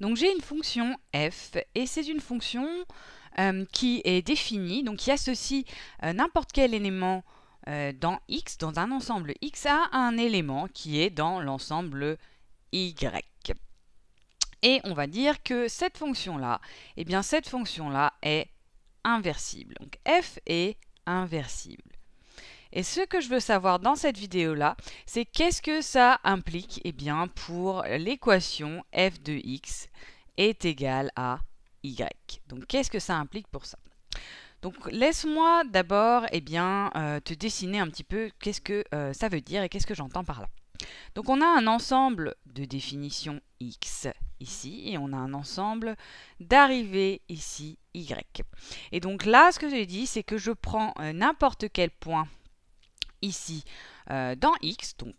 Donc j'ai une fonction f et c'est une fonction euh, qui est définie, donc qui associe euh, n'importe quel élément euh, dans x, dans un ensemble x, à un élément qui est dans l'ensemble y. Et on va dire que cette fonction-là, eh bien cette fonction-là est inversible. Donc f est inversible. Et ce que je veux savoir dans cette vidéo-là, c'est qu'est-ce que ça implique eh bien, pour l'équation f de x est égale à y. Donc qu'est-ce que ça implique pour ça donc laisse-moi d'abord eh bien, euh, te dessiner un petit peu qu'est-ce que euh, ça veut dire et qu'est-ce que j'entends par là. Donc on a un ensemble de définitions x ici et on a un ensemble d'arrivées ici y. Et donc là, ce que je dis, c'est que je prends euh, n'importe quel point ici euh, dans X, donc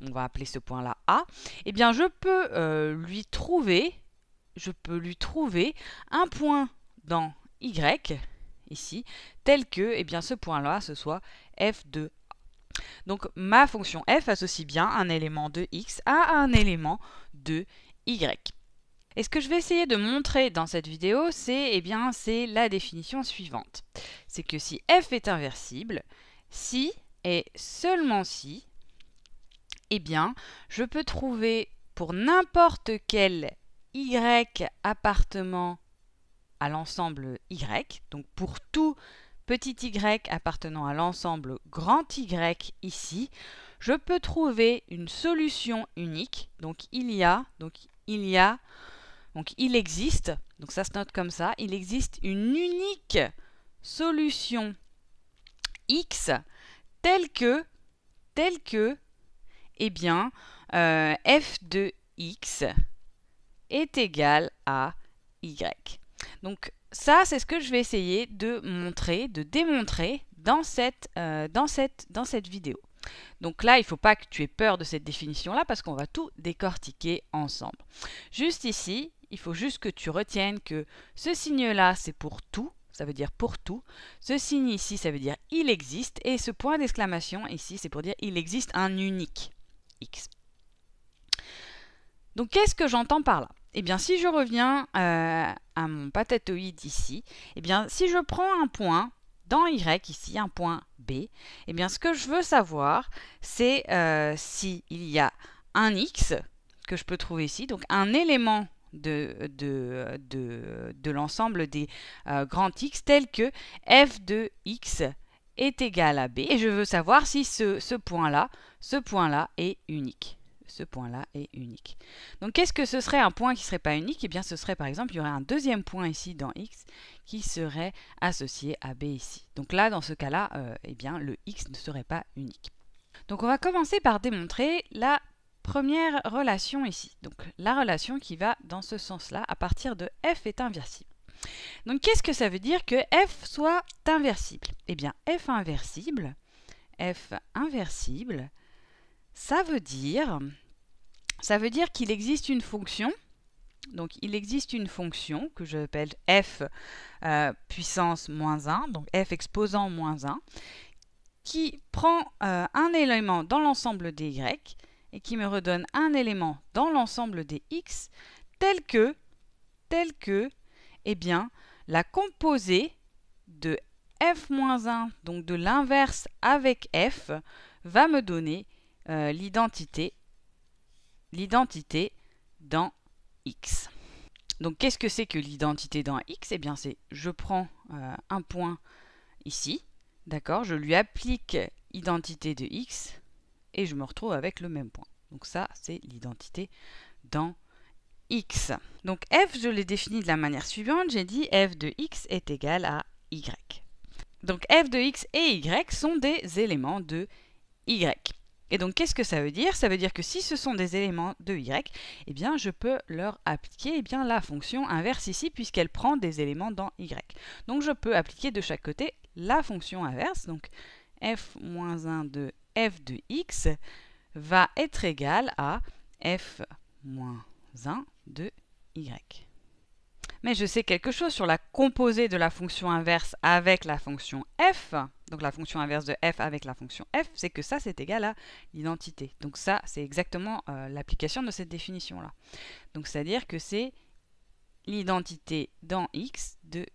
on va appeler ce point-là A, et eh bien je peux euh, lui trouver, je peux lui trouver un point dans Y, ici, tel que eh bien, ce point-là, ce soit f de A. Donc ma fonction f associe bien un élément de x à un élément de y. Et ce que je vais essayer de montrer dans cette vidéo, c'est eh bien c'est la définition suivante. C'est que si f est inversible, si et seulement si, eh bien, je peux trouver pour n'importe quel y appartement à l'ensemble y, donc pour tout petit y appartenant à l'ensemble grand y ici, je peux trouver une solution unique. Donc il y a, donc il y a, donc il existe, donc ça se note comme ça, il existe une unique solution x tel que, tel que, eh bien, euh, f de x est égal à y. Donc ça, c'est ce que je vais essayer de montrer, de démontrer dans cette, euh, dans cette, dans cette vidéo. Donc là, il ne faut pas que tu aies peur de cette définition-là parce qu'on va tout décortiquer ensemble. Juste ici, il faut juste que tu retiennes que ce signe-là, c'est pour tout ça veut dire pour tout. Ce signe ici, ça veut dire il existe. Et ce point d'exclamation ici, c'est pour dire il existe un unique x. Donc qu'est-ce que j'entends par là Eh bien si je reviens euh, à mon patatoïde ici, eh bien si je prends un point dans Y ici, un point B, eh bien ce que je veux savoir, c'est euh, s'il y a un X que je peux trouver ici, donc un élément de, de, l'ensemble des euh, grands X tels que f de x est égal à b. Et je veux savoir si ce point-là, ce point-là est unique. Ce point-là est unique. Donc qu'est-ce que ce serait un point qui ne serait pas unique Eh bien ce serait par exemple, il y aurait un deuxième point ici dans x qui serait associé à b ici. Donc là, dans ce cas-là, euh, eh bien le x ne serait pas unique. Donc on va commencer par démontrer la Première relation ici, donc la relation qui va dans ce sens-là à partir de f est inversible. Donc qu'est-ce que ça veut dire que f soit inversible Eh bien f inversible, f inversible, ça veut dire, ça veut dire qu'il existe une fonction, donc il existe une fonction que j'appelle f euh, puissance moins 1, donc f exposant moins 1, qui prend euh, un élément dans l'ensemble des y et qui me redonne un élément dans l'ensemble des x tel que, tel que, eh bien, la composée de f-1, donc de l'inverse avec f, va me donner euh, l'identité dans x. Donc qu'est-ce que c'est que l'identité dans x Eh bien c'est je prends euh, un point ici, d'accord Je lui applique identité de x et je me retrouve avec le même point. Donc ça, c'est l'identité dans x. Donc f, je l'ai défini de la manière suivante. J'ai dit f de x est égal à y. Donc f de x et y sont des éléments de y. Et donc qu'est-ce que ça veut dire Ça veut dire que si ce sont des éléments de y, eh bien je peux leur appliquer eh bien, la fonction inverse ici puisqu'elle prend des éléments dans y. Donc je peux appliquer de chaque côté la fonction inverse, donc f-1 de f de x va être égal à f moins 1 de y. Mais je sais quelque chose sur la composée de la fonction inverse avec la fonction f, donc la fonction inverse de f avec la fonction f, c'est que ça c'est égal à l'identité. Donc ça c'est exactement euh, l'application de cette définition là. Donc c'est à dire que c'est l'identité dans x de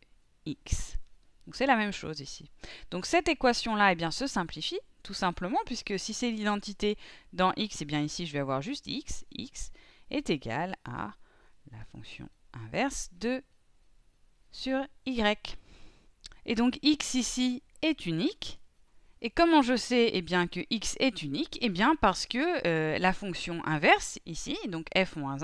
x. Donc c'est la même chose ici. Donc cette équation là eh bien, se simplifie tout simplement, puisque si c'est l'identité dans x, et eh bien ici je vais avoir juste x, x est égal à la fonction inverse de sur y. Et donc x ici est unique, et comment je sais et eh bien, que x est unique Eh bien parce que euh, la fonction inverse, ici, donc f-1, moins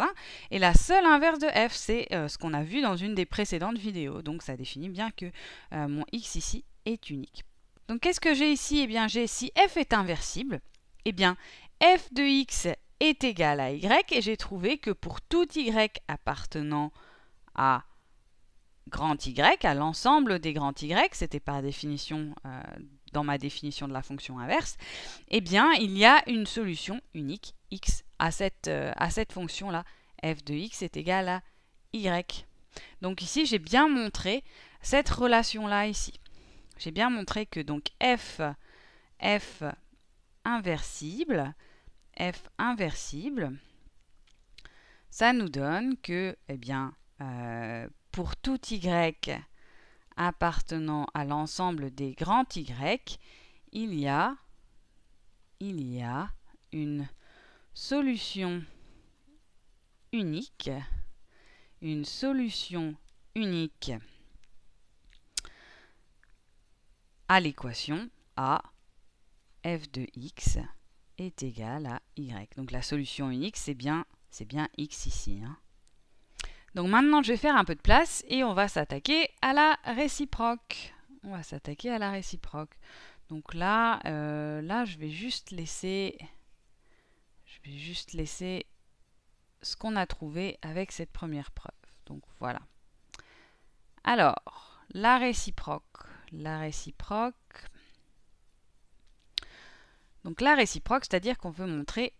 est la seule inverse de f. C'est euh, ce qu'on a vu dans une des précédentes vidéos. Donc ça définit bien que euh, mon x ici est unique. Donc qu'est-ce que j'ai ici Eh bien j'ai si f est inversible, eh bien f de x est égal à y et j'ai trouvé que pour tout y appartenant à grand y, à l'ensemble des grands y, c'était par définition euh, dans ma définition de la fonction inverse, eh bien il y a une solution unique x à cette, euh, à cette fonction-là. f de x est égal à y. Donc ici j'ai bien montré cette relation-là ici j'ai bien montré que donc f, f inversible, f inversible, ça nous donne que, eh bien, euh, pour tout y appartenant à l'ensemble des grands y, il y a, il y a une solution unique, une solution unique à l'équation A f de x est égal à y. Donc la solution unique, c'est bien, c'est bien x ici. Hein. Donc maintenant, je vais faire un peu de place et on va s'attaquer à la réciproque. On va s'attaquer à la réciproque. Donc là, euh, là, je vais juste laisser, je vais juste laisser ce qu'on a trouvé avec cette première preuve. Donc voilà. Alors, la réciproque la réciproque. Donc la réciproque, c'est-à-dire qu'on veut montrer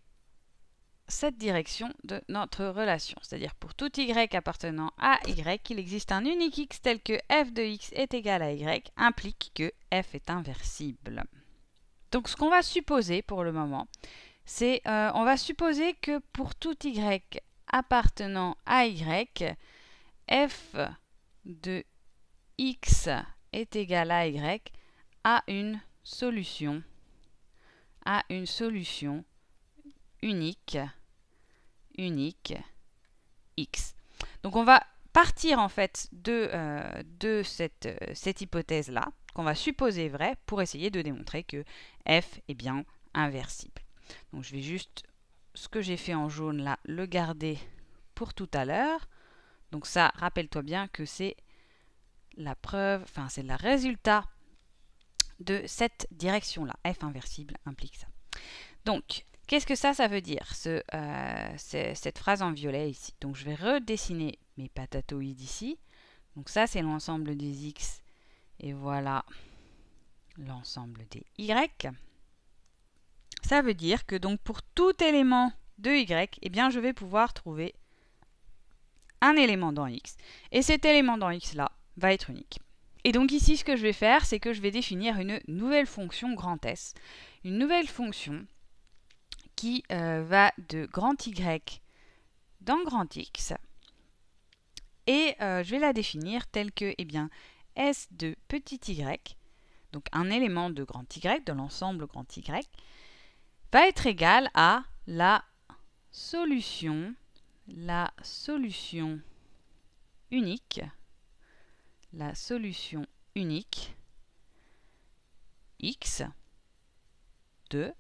cette direction de notre relation. C'est-à-dire pour tout y appartenant à y, il existe un unique x tel que f de x est égal à y, implique que f est inversible. Donc ce qu'on va supposer pour le moment, c'est euh, on va supposer que pour tout y appartenant à y, f de x est égal à y à une solution à une solution unique unique x. Donc on va partir en fait de, euh, de cette, euh, cette hypothèse-là, qu'on va supposer vraie, pour essayer de démontrer que f est bien inversible. Donc je vais juste, ce que j'ai fait en jaune là, le garder pour tout à l'heure. Donc ça, rappelle-toi bien que c'est la preuve, enfin c'est le résultat de cette direction-là. F inversible implique ça. Donc, qu'est-ce que ça, ça veut dire, euh, cette phrase en violet ici Donc, je vais redessiner mes patatoïdes ici. Donc ça, c'est l'ensemble des X. Et voilà l'ensemble des Y. Ça veut dire que donc pour tout élément de Y, eh bien, je vais pouvoir trouver un élément dans X. Et cet élément dans X là, va être unique. Et donc ici, ce que je vais faire, c'est que je vais définir une nouvelle fonction grand S. Une nouvelle fonction qui euh, va de grand Y dans grand X. Et euh, je vais la définir telle que eh bien, S de petit y, donc un élément de grand Y, de l'ensemble grand Y, va être égal à la solution, la solution unique la solution unique x de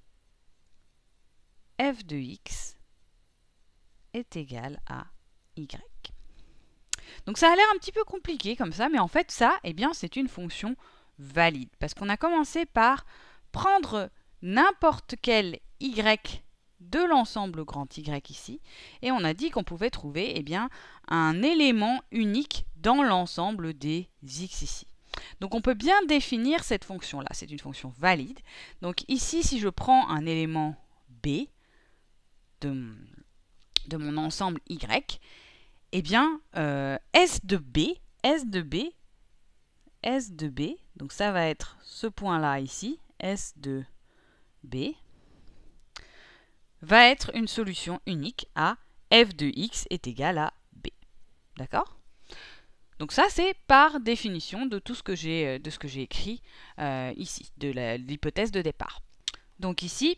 f de x est égal à y. Donc ça a l'air un petit peu compliqué comme ça, mais en fait ça, eh bien c'est une fonction valide. Parce qu'on a commencé par prendre n'importe quel y de l'ensemble grand Y ici, et on a dit qu'on pouvait trouver eh bien, un élément unique dans l'ensemble des X ici. Donc on peut bien définir cette fonction-là, c'est une fonction valide. Donc ici, si je prends un élément B de, de mon ensemble Y, eh bien, euh, S de B, S de B, S de B, donc ça va être ce point-là ici, S de B, va être une solution unique à f de x est égal à b. D'accord Donc ça, c'est par définition de tout ce que j'ai euh, de ce que j'ai écrit euh, ici, de l'hypothèse de départ. Donc ici,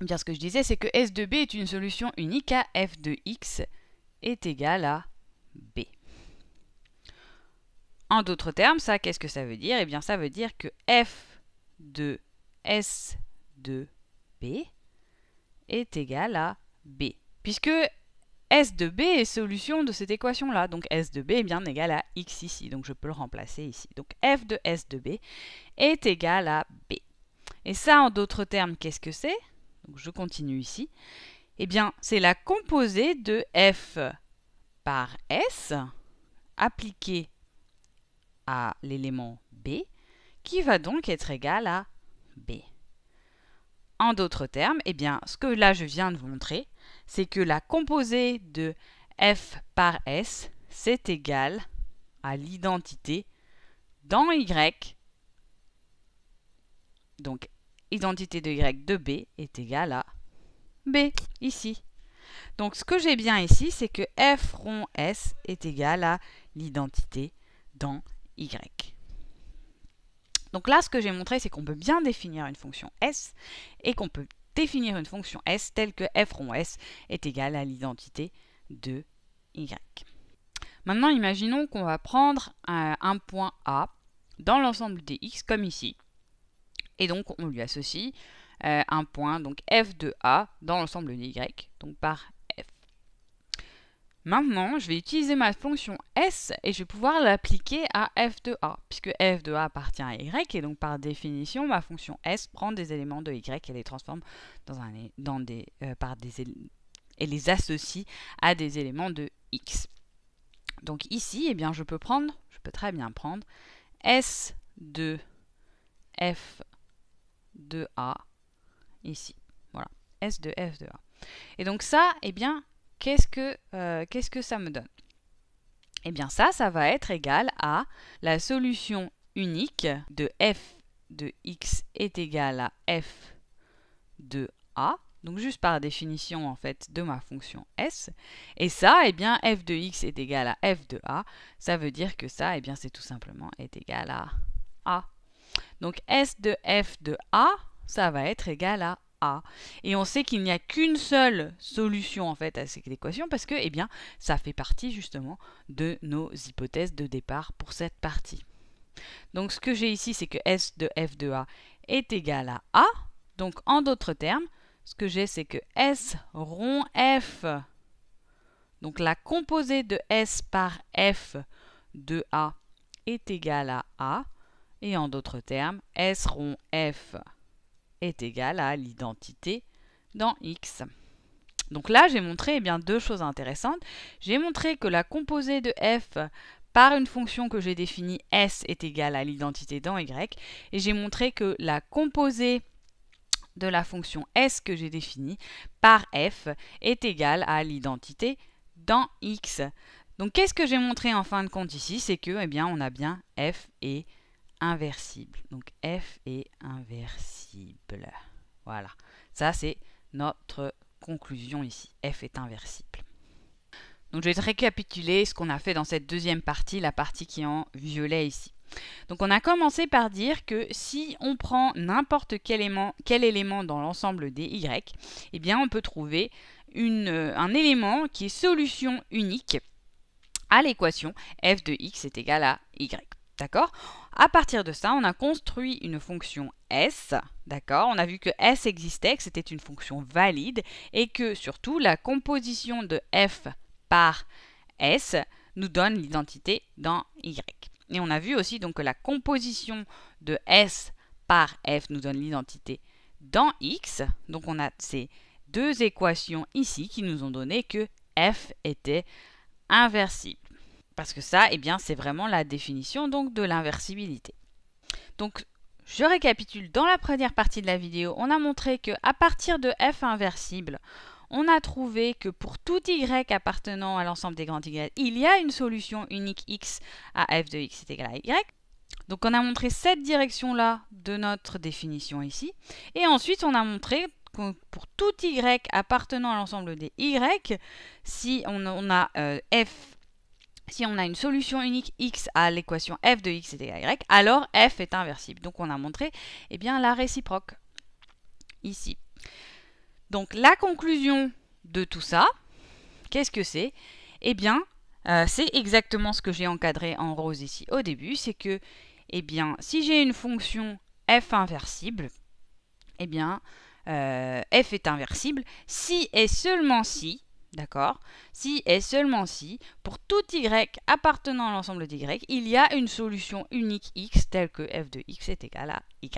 bien ce que je disais, c'est que S de B est une solution unique à f de x est égal à b. En d'autres termes, ça, qu'est-ce que ça veut dire Eh bien, ça veut dire que f de S de B est égal à B. Puisque S de B est solution de cette équation-là. Donc S de B est bien égal à X ici. Donc je peux le remplacer ici. Donc F de S de B est égal à B. Et ça, en d'autres termes, qu'est-ce que c'est Donc je continue ici. Eh bien, c'est la composée de F par S appliquée à l'élément B qui va donc être égal à B. En d'autres termes, eh bien, ce que là je viens de vous montrer, c'est que la composée de f par s, c'est égal à l'identité dans y, donc identité de y de b est égale à b, ici. Donc ce que j'ai bien ici, c'est que f rond s est égal à l'identité dans y. Donc là, ce que j'ai montré, c'est qu'on peut bien définir une fonction S et qu'on peut définir une fonction S telle que f rond S est égal à l'identité de Y. Maintenant, imaginons qu'on va prendre euh, un, point A dans l'ensemble des X comme ici. Et donc, on lui associe euh, un point, donc f de A dans l'ensemble des Y, donc par Maintenant, je vais utiliser ma fonction S et je vais pouvoir l'appliquer à f de a, puisque f de a appartient à y, et donc par définition, ma fonction S prend des éléments de y et les transforme dans un, des, euh, des, et les associe à des éléments de x. Donc ici, eh bien, je peux prendre, je peux très bien prendre S de f de a ici. Voilà, S de f de a. Et donc ça, eh bien, qu'est-ce que, euh, qu'est-ce que ça me donne Eh bien ça, ça va être égal à la solution unique de f de x est égal à f de a, donc juste par définition en fait de ma fonction s. Et ça, eh bien f de x est égal à f de a, ça veut dire que ça, eh bien c'est tout simplement est égal à a. Donc s de f de a, ça va être égal à et on sait qu'il n'y a qu'une seule solution en fait à cette équation parce que eh bien, ça fait partie justement de nos hypothèses de départ pour cette partie. Donc ce que j'ai ici, c'est que S de F de A est égal à A. Donc en d'autres termes, ce que j'ai, c'est que S rond F, donc la composée de S par F de A est égal à A. Et en d'autres termes, S rond F est égal à l'identité dans x. Donc là, j'ai montré eh bien, deux choses intéressantes. J'ai montré que la composée de f par une fonction que j'ai définie s est égale à l'identité dans y, et j'ai montré que la composée de la fonction s que j'ai définie par f est égale à l'identité dans x. Donc qu'est-ce que j'ai montré en fin de compte ici C'est que eh bien, on a bien f et inversible. Donc f est inversible. Voilà, ça c'est notre conclusion ici. f est inversible. Donc je vais récapituler ce qu'on a fait dans cette deuxième partie, la partie qui est en violet ici. Donc on a commencé par dire que si on prend n'importe quel élément, quel élément dans l'ensemble des y, eh bien on peut trouver euh, un élément qui est solution unique à l'équation f de x est égal à y. D'accord À partir de ça, on a construit une fonction s, d'accord On a vu que s existait, que c'était une fonction valide et que surtout la composition de f par s nous donne l'identité dans y. Et on a vu aussi donc que la composition de s par f nous donne l'identité dans x. Donc on a ces deux équations ici qui nous ont donné que f était inversible. Parce que ça, eh bien, c'est vraiment la définition donc de l'inversibilité. Donc, je récapitule. Dans la première partie de la vidéo, on a montré que à partir de f inversible, on a trouvé que pour tout y appartenant à l'ensemble des grands y, il y a une solution unique x à f de x est égal à y. Donc on a montré cette direction-là de notre définition ici. Et ensuite, on a montré que pour tout y appartenant à l'ensemble des y, si on, a euh, f si on a une solution unique x à l'équation f de x égal à y, alors f est inversible. Donc on a montré eh bien, la réciproque ici. Donc la conclusion de tout ça, qu'est-ce que c'est Eh bien, euh, c'est exactement ce que j'ai encadré en rose ici au début, c'est que eh bien, si j'ai une fonction f inversible, eh bien, euh, f est inversible si et seulement si D'accord Si et seulement si, pour tout y appartenant à l'ensemble d'y, il y a une solution unique x telle que f de x est égale à y.